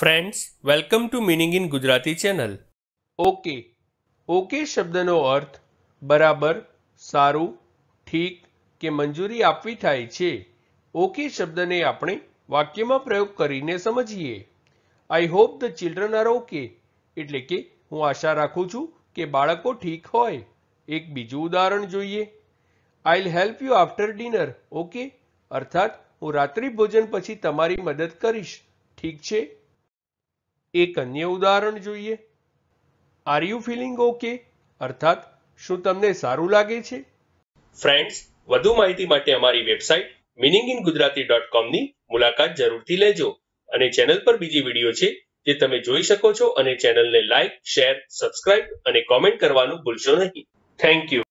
friends welcome to meaning in Gujarati channel okay okay શબ્દનો અર્થ બરાબર સારું ઠીક કે મંજૂરી આપવી થાય છે ઓકે શબ્દને આપણે વાક્યમાં પ્રયોગ કરીને સમજીએ I hope the children are okay એટલે કે હું આશા રાખું છું કે બાળકો ઠીક હોય એક બીજું ઉદાહરણ જોઈએ I'll help you after dinner okay અર્થાત હું રાત્રિ ભોજન પછી તમારી મદદ કરીશ ઠીક છે એક અન્ય ઉદાહરણ જોઈએ આર યુ ફિલિંગ ઓકે અર્થાત શું તમને સારું લાગે છે ફ્રેન્ડ્સ વધુ માહિતી માટે અમારી website meaning in Gujarati dot કોમની મુલાકાત જરૂરથી લેજો અને ચેનલ પર બીજી વિડીયો છે જે તમે જોઈ શકો છો અને ચેનલને લાઇક શેર સબસ્ક્રાઇબ અને કોમેન્ટ કરવાનું ભૂલશો નહીં થેન્ક યુ